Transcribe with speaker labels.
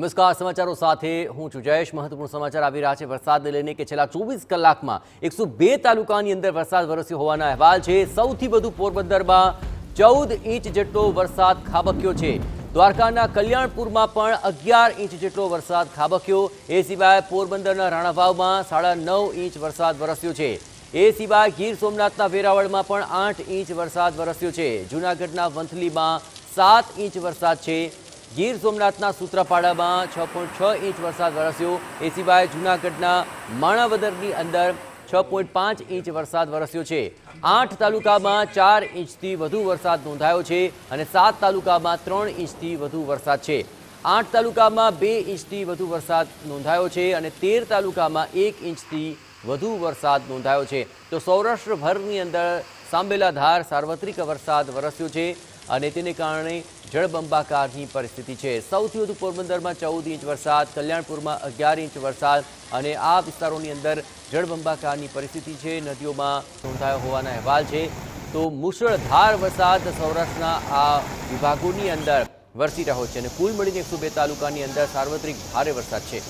Speaker 1: નમસ્કાર સમાચારો સાથે હું છું જયેશ મહત્વપૂર્ણ સમાચાર આવી રહ્યા છે વરસાદને લઈને કે છેલ્લા ચોવીસ કલાકમાં એકસો બે તાલુકાની અંદર વરસાદ વરસ્યો હોવાના અહેવાલ છે સૌથી વધુ પોરબંદરમાં ચૌદ ઇંચ જેટલો વરસાદ ખાબક્યો છે દ્વારકાના કલ્યાણપુરમાં પણ અગિયાર ઇંચ જેટલો વરસાદ ખાબક્યો એ સિવાય પોરબંદરના રાણાભાવમાં સાડા નવ ઇંચ વરસાદ વરસ્યો છે એ સિવાય ગીર સોમનાથના વેરાવળમાં પણ આઠ ઇંચ વરસાદ વરસ્યો છે જૂનાગઢના વંથલીમાં સાત ઇંચ વરસાદ છે ગીર સોમનાથના સૂત્રાપાડામાં છ પોઈન્ટ છ ઇંચ વરસાદ વરસ્યો એ સિવાય જૂનાગઢના માણાવદરની અંદર છ પોઈન્ટ પાંચ ઇંચ વરસાદ વરસ્યો છે આઠ તાલુકામાં ચાર ઇંચથી વધુ વરસાદ નોંધાયો છે અને સાત તાલુકામાં ત્રણ ઇંચથી વધુ વરસાદ છે આઠ તાલુકામાં બે ઇંચથી વધુ વરસાદ નોંધાયો છે અને તેર તાલુકામાં એક ઇંચથી વધુ વરસાદ નોંધાયો છે તો સૌરાષ્ટ્રભરની અંદર સાંબેલાધાર સાર્વત્રિક વરસાદ વરસ્યો છે અને તેને કારણે જળબંબાકારની પરિસ્થિતિ છે સૌથી વધુ પોરબંદરમાં ચૌદ ઇંચ વરસાદ કલ્યાણપુરમાં અગિયાર ઇંચ વરસાદ અને આ વિસ્તારોની અંદર જળબંબાકારની પરિસ્થિતિ છે નદીઓમાં નોંધાયો હોવાના અહેવાલ છે તો મુશળધાર વરસાદ સૌરાષ્ટ્રના આ વિભાગોની અંદર વરસી રહ્યો છે અને કુલ મળીને એકસો તાલુકાની અંદર સાર્વત્રિક ભારે વરસાદ છે